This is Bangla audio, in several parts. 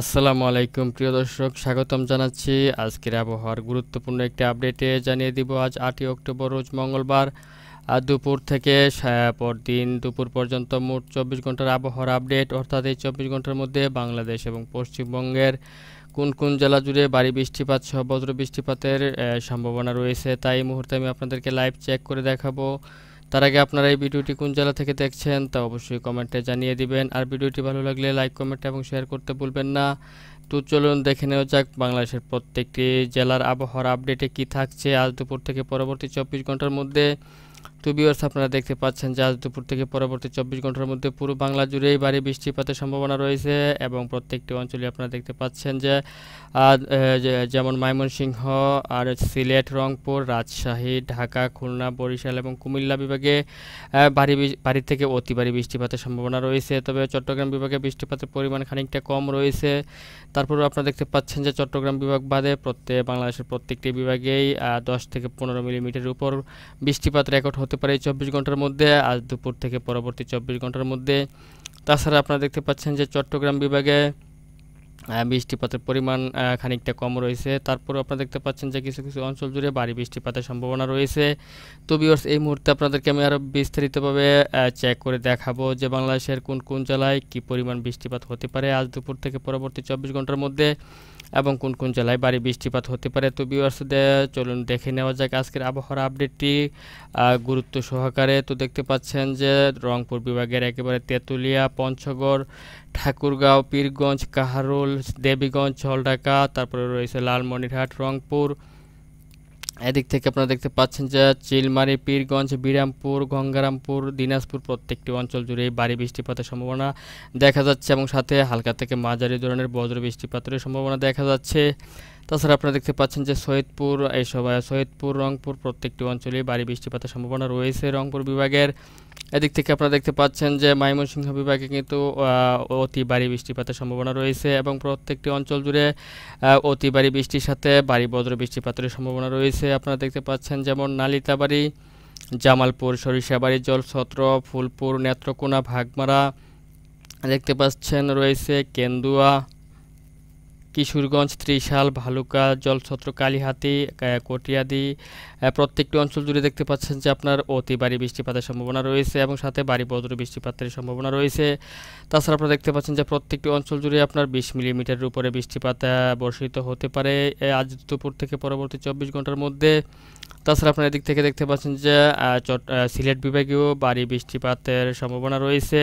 আসসালামু আলাইকুম প্রিয় দর্শক স্বাগতম জানাচ্ছি আজকের আবহাওয়ার গুরুত্বপূর্ণ একটি আপডেটে জানিয়ে দিব আজ আটই অক্টোবর রোজ মঙ্গলবার দুপুর থেকে পরদিন দুপুর পর্যন্ত মোট চব্বিশ ঘন্টার আবহাওয়ার আপডেট অর্থাৎ এই চব্বিশ ঘন্টার মধ্যে বাংলাদেশ এবং পশ্চিমবঙ্গের কোন কোন জেলা জুড়ে বাড়ি বৃষ্টিপাত সহ বজ্র বৃষ্টিপাতের সম্ভাবনা রয়েছে তাই মুহূর্তে আমি আপনাদেরকে লাইভ চেক করে দেখাবো তার আগে আপনারা এই ভিডিওটি কোন জেলা থেকে দেখছেন তা অবশ্যই কমেন্টে জানিয়ে দিবেন আর ভিডিওটি ভালো লাগলে লাইক কমেন্ট এবং শেয়ার করতে ভুলবেন না তো চলুন দেখে নেওয়া যাক বাংলাদেশের প্রত্যেকটি জেলার আবহাওয়ার আপডেটে কি থাকছে আজ দুপুর থেকে পরবর্তী চব্বিশ ঘন্টার মধ্যে তো ভিউয়ার্স আপনারা দেখতে পাচ্ছেন যে আজ দুপুর থেকে পরবর্তী চব্বিশ ঘন্টার মধ্যে পুরো বাংলা জুড়েই বাড়ি বৃষ্টিপাতের সম্ভাবনা রয়েছে এবং প্রত্যেকটি অঞ্চলে আপনারা দেখতে পাচ্ছেন যে যেমন ময়মনসিংহ আর সিলেট রংপুর রাজশাহী ঢাকা খুলনা বরিশাল এবং কুমিল্লা বিভাগে বাড়ি ভারী থেকে অতি বাড়ি বৃষ্টিপাতের সম্ভাবনা রয়েছে তবে চট্টগ্রাম বিভাগে বৃষ্টিপাতের পরিমাণ খানিকটা কম রয়েছে তারপরেও আপনারা দেখতে পাচ্ছেন যে চট্টগ্রাম বিভাগ বাদে প্রত্যেক বাংলাদেশের প্রত্যেকটি বিভাগেই দশ থেকে পনেরো মিলিমিটারের উপর বৃষ্টিপাত রেকর্ড হতে পারে এই চব্বিশ ঘন্টার মধ্যে আজ দুপুর থেকে পরবর্তী চব্বিশ ঘন্টার মধ্যে তাছাড়া আপনারা দেখতে পাচ্ছেন যে চট্টগ্রাম বিভাগে বৃষ্টিপাতের পরিমাণ খানিকটা কম রয়েছে তারপরে আপনারা দেখতে পাচ্ছেন যে কিছু কিছু অঞ্চল জুড়ে বাড়ি বৃষ্টিপাতের সম্ভাবনা রয়েছে তো বিওর্স এই মুহূর্তে আপনাদেরকে আমি আরও বিস্তারিতভাবে চেক করে দেখাবো যে বাংলাদেশের কোন কোন জেলায় কি পরিমাণ বৃষ্টিপাত হতে পারে আজ দুপুর থেকে পরবর্তী চব্বিশ ঘন্টার মধ্যে এবং কোন কোন জেলায় ভারী বৃষ্টিপাত হতে পারে তো বিওয়ার্স চলুন দেখে নেওয়া যাক আজকের আবহাওয়ার আপডেটটি গুরুত্ব সহকারে তো দেখতে পাচ্ছেন যে রংপুর বিভাগের একেবারে তেঁতুলিয়া পঞ্চগড় ঠাকুরগাঁও পীরগঞ্জ কাহারুল দেবীগঞ্জ হলডাকা তারপরে রয়েছে লালমনিরহাট রংপুর এদিক থেকে আপনারা দেখতে পাচ্ছেন যে চিলমারি পীরগঞ্জ বিরামপুর গঙ্গারামপুর দিনাজপুর প্রত্যেকটি অঞ্চল জুড়ে ভারী বৃষ্টিপাতের সম্ভাবনা দেখা যাচ্ছে এবং সাথে হালকা থেকে মাঝারি ধরনের বজ্র বৃষ্টিপাতের সম্ভাবনা দেখা যাচ্ছে তাছাড়া আপনারা দেখতে পাচ্ছেন যে সৈয়দপুর এইসব সৈয়দপুর রংপুর প্রত্যেকটি অঞ্চলে বাড়ি বৃষ্টিপাতের সম্ভাবনা রয়েছে রংপুর বিভাগের এদিক থেকে আপনারা দেখতে পাচ্ছেন যে ময়মনসিংহ বিভাগে কিন্তু অতি বাড়ি বৃষ্টিপাতের সম্ভাবনা রয়েছে এবং প্রত্যেকটি অঞ্চল জুড়ে অতি বাড়ি বৃষ্টির সাথে বাড়ি বজ্র বৃষ্টিপাতের সম্ভাবনা রয়েছে আপনারা দেখতে পাচ্ছেন যেমন নালিতাবাড়ি জামালপুর সরিষাবাড়ি জলছত্র ফুলপুর নেত্রকোনা ভাগমারা দেখতে পাচ্ছেন রয়েছে কেন্দুয়া কিশোরগঞ্জ ত্রিশাল ভালুকা জলছত্র কালীহাতি কটিয়াদি প্রত্যেকটি অঞ্চল জুড়ে দেখতে পাচ্ছেন যে আপনার অতি বাড়ি বৃষ্টিপাতের সম্ভাবনা রয়েছে এবং সাথে বাড়ি বজ্র বৃষ্টিপাতের সম্ভাবনা রয়েছে তাছাড়া আপনারা দেখতে পাচ্ছেন যে প্রত্যেকটি অঞ্চল জুড়ে আপনার বিশ মিলিমিটারের উপরে বৃষ্টিপাত বর্ষিত হতে পারে আজ দুপুর থেকে পরবর্তী চব্বিশ ঘন্টার মধ্যে তাছাড়া আপনারা দিক থেকে দেখতে পাচ্ছেন যে সিলেট বিভাগীয় বাড়ি বৃষ্টিপাতের সম্ভাবনা রয়েছে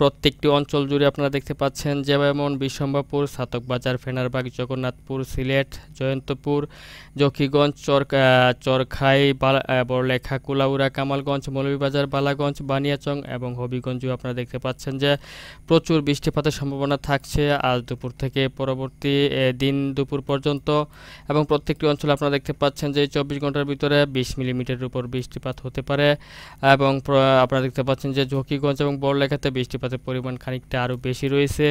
প্রত্যেকটি অঞ্চল জুড়ে আপনারা দেখতে পাচ্ছেন যেমন বিশ্বম্বাপুর ছাতকবাজার ফেনারবাগ জগন্নাথপুর সিলেট জয়ন্তপুর জকিগঞ্জ চর চরখাই বড়লেখা কুলাউড়া কামালগঞ্জ মৌলভীবাজার বালাগঞ্জ বানিয়াচং এবং হবিগঞ্জও আপনারা দেখতে পাচ্ছেন যে প্রচুর বৃষ্টিপাতের সম্ভাবনা থাকছে আজ দুপুর থেকে পরবর্তী দিন দুপুর পর্যন্ত এবং প্রত্যেকটি অঞ্চলে আপনারা দেখতে পাচ্ছেন যে চব্বিশ ঘন্টার ভিতরে বিশ মিলিমিটারের উপর বৃষ্টিপাত হতে পারে এবং আপনারা দেখতে পাচ্ছেন যে ঝকিগঞ্জ এবং বড়লেখাতে বৃষ্টিপাতের পরিমাণ খানিকটা আরও বেশি রয়েছে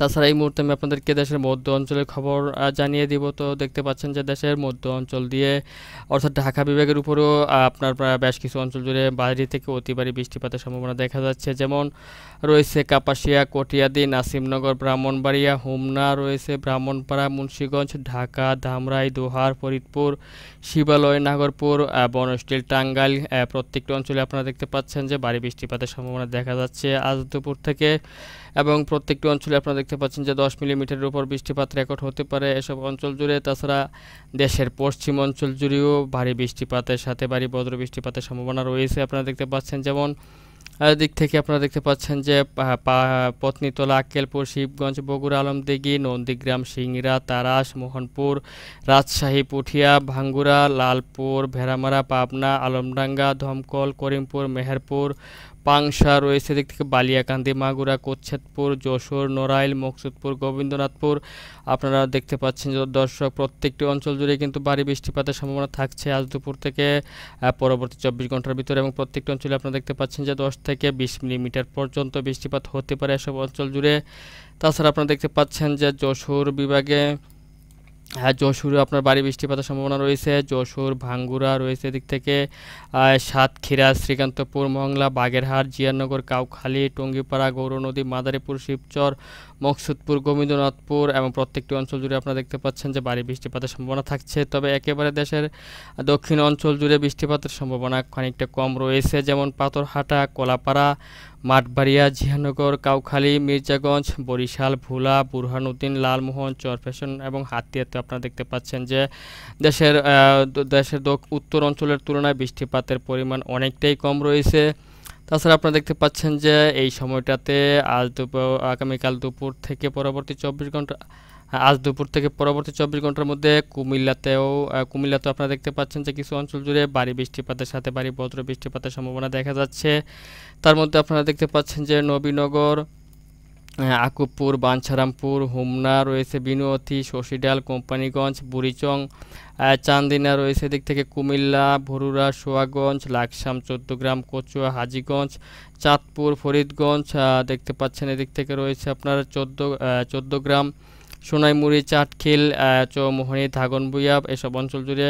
তাছাড়া এই মুহূর্তে আমি আপনাদেরকে দেশের মধ্য অঞ্চলের খবর জানিয়ে দিব তো দেখতে পাচ্ছেন যে দেশের মধ্য অঞ্চল দিয়ে অর্থাৎ ঢাকা বিভাগের উপরেও আপনার বেশ কিছু অঞ্চল জুড়ে বাইরে থেকে অতিবারী বৃষ্টিপাতের সম্ভাবনা দেখা যাচ্ছে যেমন রয়েছে কাপাসিয়া কটিয়াদি নাসিমনগর ব্রাহ্মণবাড়িয়া হোমনা রয়েছে ব্রাহ্মণপাড়া মুন্সীগঞ্জ ঢাকা ধামরাই দোহার ফরিদপুর শিবালয় নাগরপুর বনস্টিল টাঙ্গাইল প্রত্যেকটি অঞ্চলে আপনারা দেখতে পাচ্ছেন যে বাড়ি বৃষ্টিপাতের সম্ভাবনা দেখা যাচ্ছে আজ দুপুর থেকে এবং প্রত্যেকটি অঞ্চলে আপনারা দেখতে পাচ্ছেন যে দশ মিলিমিটারের উপর বৃষ্টিপাত রেকর্ড হতে পারে এসব অঞ্চল জুড়ে তাছাড়া দেশের পশ্চিম অঞ্চল জুড়েও ভারী বৃষ্টিপাতের সাথে ভারী বজ্র বৃষ্টিপাতের সম্ভাবনা রয়েছে আপনারা দেখতে পাচ্ছেন যেমন দিক থেকে আপনারা দেখতে পাচ্ছেন যে পত্নীতলা আক্কেলপুর শিবগঞ্জ বগুড়া আলমদিঘি নন্দীগ্রাম সিংড়া তারাস মোহনপুর রাজশাহী পুঠিয়া ভাঙ্গুরা লালপুর ভেড়ামারা পাবনা আলমডাঙ্গা ধমকল করিমপুর মেহেরপুর পাংশা রয়েছে দিক থেকে বালিয়াকান্দি মাগুরা কোচ্ছেদপুর যশোর নড়াইল মকসুদপুর গোবিন্দনাথপুর আপনারা দেখতে পাচ্ছেন দর্শক প্রত্যেকটি অঞ্চল জুড়ে কিন্তু ভারী বৃষ্টিপাতের সম্ভাবনা থাকছে আজ দুপুর থেকে পরবর্তী চব্বিশ ঘন্টার ভিতরে এবং প্রত্যেকটি অঞ্চলে আপনারা দেখতে পাচ্ছেন যে দশ থেকে বিশ মিলিমিটার পর্যন্ত বৃষ্টিপাত হতে পারে এসব অঞ্চল জুড়ে তাছাড়া আপনারা দেখতে পাচ্ছেন যে যশোর বিভাগে হ্যাঁ যশোরে আপনার বাড়ি বৃষ্টিপাতের সম্ভাবনা রয়েছে যশোর ভাঙ্গুরা রয়েছে এদিক থেকে সাতক্ষীরা শ্রীকান্তপুর মংলা বাগেরহাট জিয়ানগর কাউখালী টঙ্গিপাড়া গৌরনদী মাদারীপুর শিবচর মকসুদপুর গোবিন্দনাথপুর এবং প্রত্যেকটি অঞ্চল জুড়ে আপনারা দেখতে পাচ্ছেন যে বাড়ি বৃষ্টিপাতের সম্ভাবনা থাকছে তবে একেবারে দেশের দক্ষিণ অঞ্চল জুড়ে বৃষ্টিপাতের সম্ভাবনা খানিকটা কম রয়েছে যেমন পাথরহাটা কলাপাড়া মাঠবাড়িয়া জিহানগর কাউখালী মির্জাগঞ্জ বরিশাল ভোলা বুরহানুদ্দিন লালমোহন চরফেশন এবং হাতিয়াতে আপনারা দেখতে পাচ্ছেন যে দেশের দেশের উত্তর অঞ্চলের তুলনায় বৃষ্টিপাতের পরিমাণ অনেকটাই কম রয়েছে তাছাড়া আপনারা দেখতে পাচ্ছেন যে এই সময়টাতে আজ দুপুর আগামীকাল দুপুর থেকে পরবর্তী চব্বিশ ঘন্টা আজ দুপুর থেকে পরবর্তী চব্বিশ ঘন্টার মধ্যে কুমিল্লাতেও কুমিল্লাতেও আপনারা দেখতে পাচ্ছেন যে কিছু অঞ্চল জুড়ে বাড়ি বৃষ্টিপাতের সাথে বাড়ি বজ্র বৃষ্টিপাতের সম্ভাবনা দেখা যাচ্ছে তার মধ্যে আপনারা দেখতে পাচ্ছেন যে নবীনগর আকুবপুর বাঞ্ছারামপুর হুমনা রয়েছে বিনুয়তি শশিডাল কোম্পানিগঞ্জ বুড়িচং চান্দিনা রয়েছে দিক থেকে কুমিল্লা ভরুরা সোয়াগঞ্জ লাকসাম চৌদ্দগ্রাম কচুয়া হাজিগঞ্জ চাঁদপুর ফরিদগঞ্জ দেখতে পাচ্ছেন এদিক থেকে রয়েছে আপনার চোদ্দ চৌদ্দগ্রাম সোনাইমুড়ি চাটখিল চৌমোহনী ধাগনবুয়া এসব অঞ্চল জুড়ে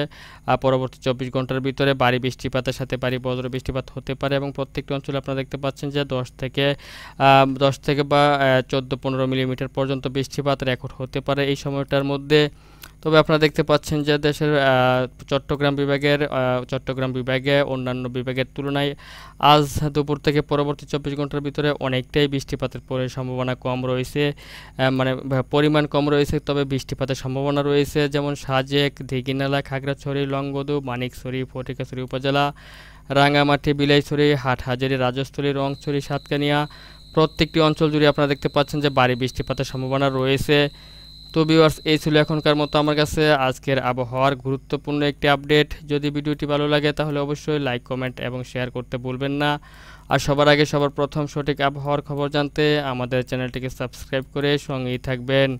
পরবর্তী চব্বিশ ঘন্টার ভিতরে বাড়ি বৃষ্টিপাতের সাথে বাড়ি বজ্র বৃষ্টিপাত হতে পারে এবং প্রত্যেকটি অঞ্চলে আপনারা দেখতে পাচ্ছেন যে দশ থেকে দশ থেকে বা চোদ্দো পনেরো মিলিমিটার পর্যন্ত বৃষ্টিপাত রেকর্ড হতে পারে এই সময়টার মধ্যে তবে আপনারা দেখতে পাচ্ছেন যে দেশের চট্টগ্রাম বিভাগের চট্টগ্রাম বিভাগে অন্যান্য বিভাগের তুলনায় আজ দুপুর থেকে পরবর্তী চব্বিশ ঘন্টার ভিতরে অনেকটাই বৃষ্টিপাতের সম্ভাবনা কম রয়েছে মানে পরিমাণ কম রয়েছে তবে বৃষ্টিপাতের সম্ভাবনা রয়েছে যেমন সাজেক দিঘিনালা খাগড়াছড়ি লংগদু মানিকছড়ি ফটিকাছড়ি উপজেলা রাঙামাটি বিলাইছড়ি হাটহাজারি রাজস্থলী রংছড়ি সাতকানিয়া প্রত্যেকটি অঞ্চল জুড়ে আপনারা দেখতে পাচ্ছেন যে বাড়ি বৃষ্টিপাতের সম্ভাবনা রয়েছে তো ভিউয়ার্স এই ছিল এখনকার মতো আমার কাছে আজকের আবহাওয়ার গুরুত্বপূর্ণ একটি আপডেট যদি ভিডিওটি ভালো লাগে তাহলে অবশ্যই লাইক কমেন্ট এবং শেয়ার করতে ভুলবেন না আর সবার আগে সবার প্রথম সঠিক আবহাওয়ার খবর জানতে আমাদের চ্যানেলটিকে সাবস্ক্রাইব করে সঙ্গেই থাকবেন